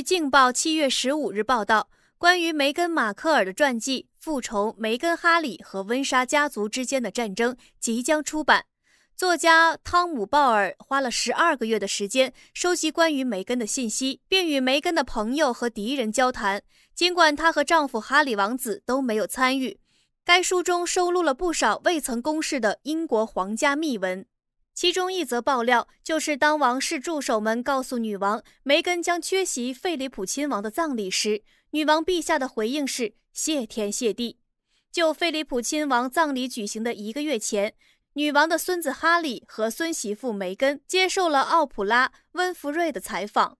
《镜报》七月十五日报道，关于梅根·马克尔的传记《复仇：梅根·哈里和温莎家族之间的战争》即将出版。作家汤姆·鲍尔花了十二个月的时间收集关于梅根的信息，并与梅根的朋友和敌人交谈。尽管她和丈夫哈里王子都没有参与，该书中收录了不少未曾公示的英国皇家秘闻。其中一则爆料就是，当王室助手们告诉女王梅根将缺席费利普亲王的葬礼时，女王陛下的回应是“谢天谢地”。就费利普亲王葬礼举行的一个月前，女王的孙子哈利和孙媳妇梅根接受了奥普拉·温弗瑞的采访。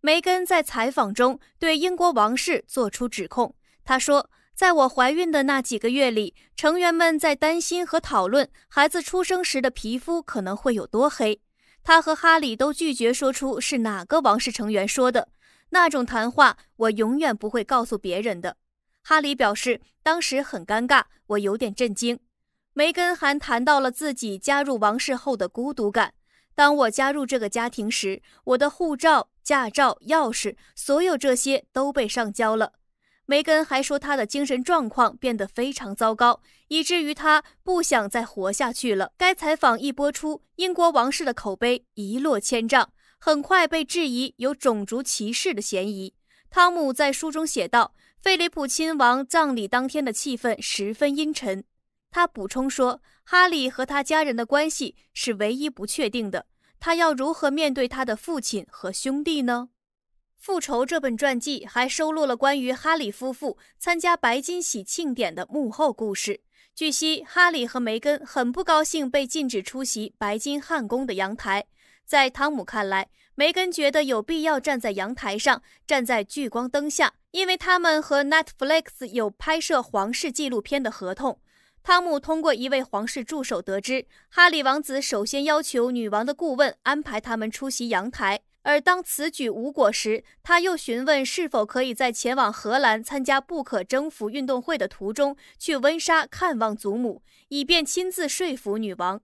梅根在采访中对英国王室做出指控，她说。在我怀孕的那几个月里，成员们在担心和讨论孩子出生时的皮肤可能会有多黑。他和哈里都拒绝说出是哪个王室成员说的。那种谈话我永远不会告诉别人的。哈里表示当时很尴尬，我有点震惊。梅根还谈到了自己加入王室后的孤独感。当我加入这个家庭时，我的护照、驾照、钥匙，所有这些都被上交了。梅根还说，他的精神状况变得非常糟糕，以至于他不想再活下去了。该采访一播出，英国王室的口碑一落千丈，很快被质疑有种族歧视的嫌疑。汤姆在书中写道：“菲利普亲王葬礼当天的气氛十分阴沉。”他补充说：“哈利和他家人的关系是唯一不确定的。他要如何面对他的父亲和兄弟呢？”《复仇》这本传记还收录了关于哈里夫妇参加白金喜庆典的幕后故事。据悉，哈里和梅根很不高兴被禁止出席白金汉宫的阳台。在汤姆看来，梅根觉得有必要站在阳台上，站在聚光灯下，因为他们和 Netflix 有拍摄皇室纪录片的合同。汤姆通过一位皇室助手得知，哈里王子首先要求女王的顾问安排他们出席阳台。而当此举无果时，他又询问是否可以在前往荷兰参加不可征服运动会的途中去温莎看望祖母，以便亲自说服女王。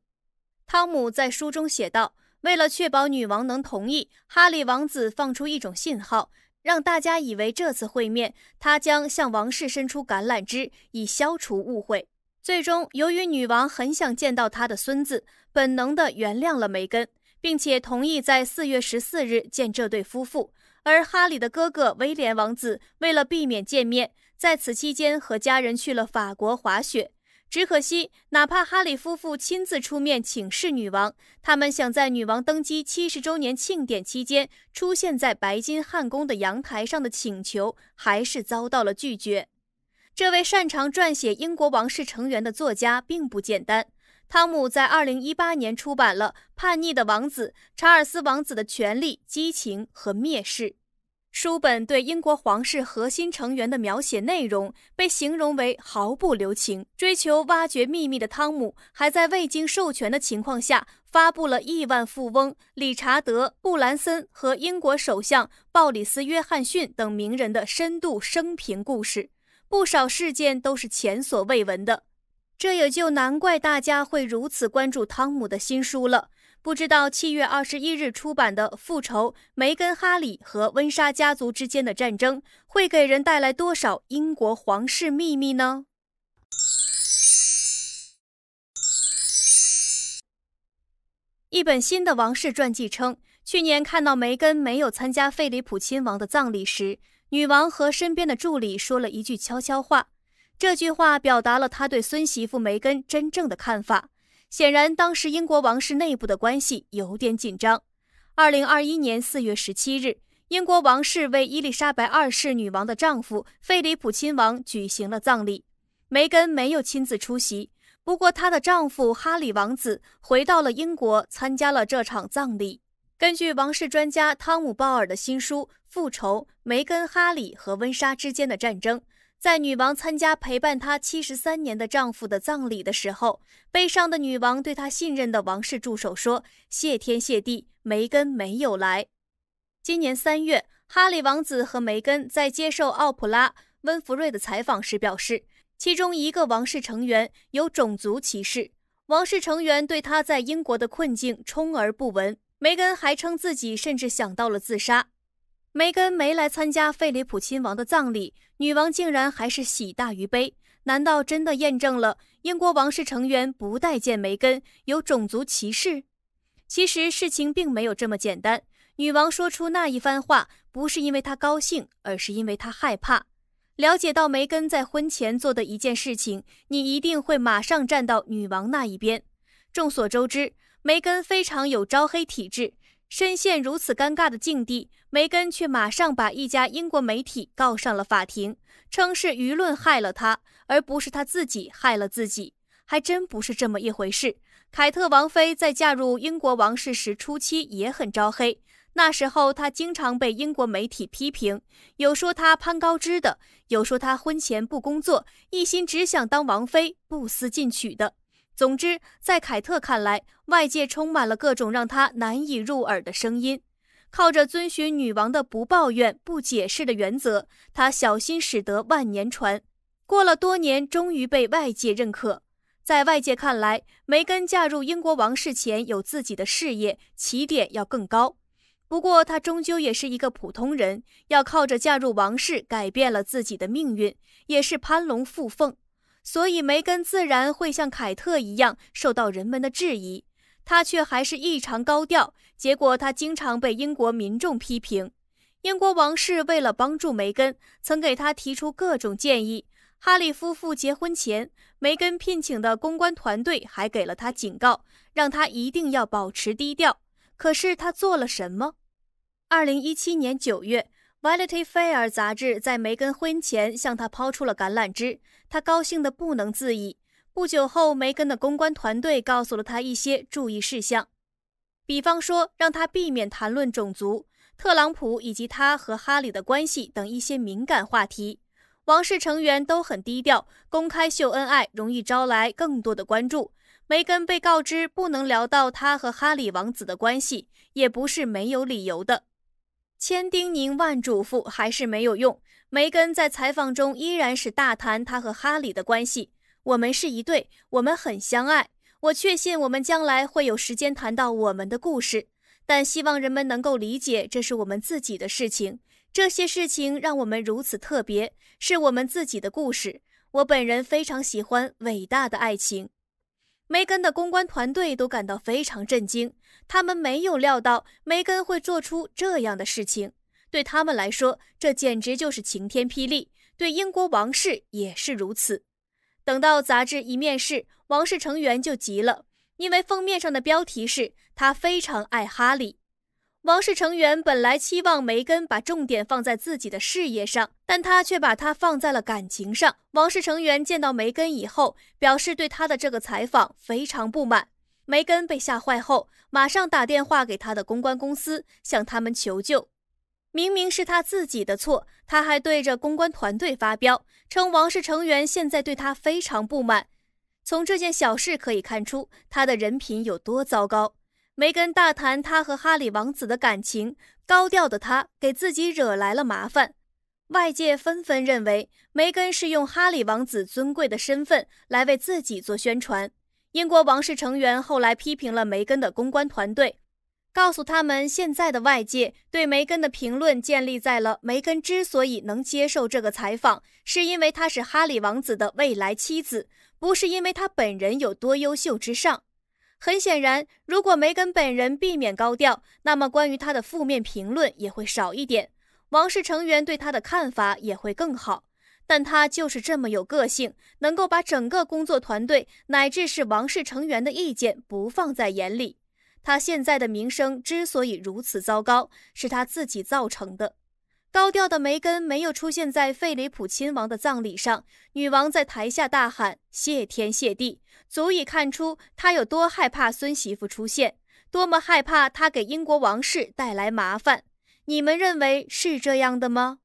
汤姆在书中写道：“为了确保女王能同意，哈里王子放出一种信号，让大家以为这次会面他将向王室伸出橄榄枝，以消除误会。最终，由于女王很想见到她的孙子，本能地原谅了梅根。”并且同意在四月十四日见这对夫妇，而哈里的哥哥威廉王子为了避免见面，在此期间和家人去了法国滑雪。只可惜，哪怕哈里夫妇亲自出面请示女王，他们想在女王登基七十周年庆典期间出现在白金汉宫的阳台上的请求，还是遭到了拒绝。这位擅长撰写英国王室成员的作家并不简单。汤姆在2018年出版了《叛逆的王子：查尔斯王子的权力、激情和蔑视》。书本对英国皇室核心成员的描写内容被形容为毫不留情。追求挖掘秘密的汤姆还在未经授权的情况下发布了亿万富翁理查德·布兰森和英国首相鲍里斯·约翰逊等名人的深度生平故事，不少事件都是前所未闻的。这也就难怪大家会如此关注汤姆的新书了。不知道七月二十一日出版的《复仇：梅根、哈里和温莎家族之间的战争》会给人带来多少英国皇室秘密呢？一本新的王室传记称，去年看到梅根没有参加菲利普亲王的葬礼时，女王和身边的助理说了一句悄悄话。这句话表达了他对孙媳妇梅根真正的看法。显然，当时英国王室内部的关系有点紧张。二零二一年四月十七日，英国王室为伊丽莎白二世女王的丈夫菲利普亲王举行了葬礼，梅根没有亲自出席，不过她的丈夫哈里王子回到了英国参加了这场葬礼。根据王室专家汤姆鲍尔的新书《复仇：梅根、哈里和温莎之间的战争》。在女王参加陪伴她七十三年的丈夫的葬礼的时候，悲伤的女王对她信任的王室助手说：“谢天谢地，梅根没有来。”今年三月，哈里王子和梅根在接受奥普拉·温弗瑞的采访时表示，其中一个王室成员有种族歧视，王室成员对他在英国的困境充耳不闻。梅根还称自己甚至想到了自杀。梅根没来参加菲利普亲王的葬礼，女王竟然还是喜大于悲，难道真的验证了英国王室成员不待见梅根有种族歧视？其实事情并没有这么简单，女王说出那一番话不是因为她高兴，而是因为她害怕。了解到梅根在婚前做的一件事情，你一定会马上站到女王那一边。众所周知，梅根非常有招黑体质。身陷如此尴尬的境地，梅根却马上把一家英国媒体告上了法庭，称是舆论害了他，而不是他自己害了自己。还真不是这么一回事。凯特王妃在嫁入英国王室时初期也很招黑，那时候她经常被英国媒体批评，有说她攀高枝的，有说她婚前不工作，一心只想当王妃，不思进取的。总之，在凯特看来，外界充满了各种让她难以入耳的声音。靠着遵循女王的不抱怨、不解释的原则，她小心驶得万年船。过了多年，终于被外界认可。在外界看来，梅根嫁入英国王室前有自己的事业，起点要更高。不过，她终究也是一个普通人，要靠着嫁入王室改变了自己的命运，也是攀龙附凤。所以，梅根自然会像凯特一样受到人们的质疑，她却还是异常高调。结果，她经常被英国民众批评。英国王室为了帮助梅根，曾给她提出各种建议。哈里夫妇结婚前，梅根聘请的公关团队还给了他警告，让他一定要保持低调。可是，他做了什么？二零一七年九月。Vanity Fair 杂志在梅根婚前向她抛出了橄榄枝，她高兴得不能自已。不久后，梅根的公关团队告诉了她一些注意事项，比方说让他避免谈论种族、特朗普以及他和哈里的关系等一些敏感话题。王室成员都很低调，公开秀恩爱容易招来更多的关注。梅根被告知不能聊到她和哈里王子的关系，也不是没有理由的。千叮咛万嘱咐还是没有用。梅根在采访中依然是大谈她和哈里的关系：“我们是一对，我们很相爱。我确信我们将来会有时间谈到我们的故事，但希望人们能够理解，这是我们自己的事情。这些事情让我们如此特别，是我们自己的故事。我本人非常喜欢伟大的爱情。”梅根的公关团队都感到非常震惊，他们没有料到梅根会做出这样的事情。对他们来说，这简直就是晴天霹雳；对英国王室也是如此。等到杂志一面世，王室成员就急了，因为封面上的标题是“他非常爱哈利”。王室成员本来期望梅根把重点放在自己的事业上，但他却把它放在了感情上。王室成员见到梅根以后，表示对他的这个采访非常不满。梅根被吓坏后，马上打电话给他的公关公司，向他们求救。明明是他自己的错，他还对着公关团队发飙，称王室成员现在对他非常不满。从这件小事可以看出，他的人品有多糟糕。梅根大谈她和哈里王子的感情，高调的她给自己惹来了麻烦。外界纷纷认为，梅根是用哈里王子尊贵的身份来为自己做宣传。英国王室成员后来批评了梅根的公关团队，告诉他们，现在的外界对梅根的评论建立在了梅根之所以能接受这个采访，是因为她是哈里王子的未来妻子，不是因为她本人有多优秀之上。很显然，如果梅根本人避免高调，那么关于他的负面评论也会少一点，王室成员对他的看法也会更好。但他就是这么有个性，能够把整个工作团队乃至是王室成员的意见不放在眼里。他现在的名声之所以如此糟糕，是他自己造成的。高调的梅根没有出现在费里普亲王的葬礼上，女王在台下大喊：“谢天谢地！”足以看出她有多害怕孙媳妇出现，多么害怕她给英国王室带来麻烦。你们认为是这样的吗？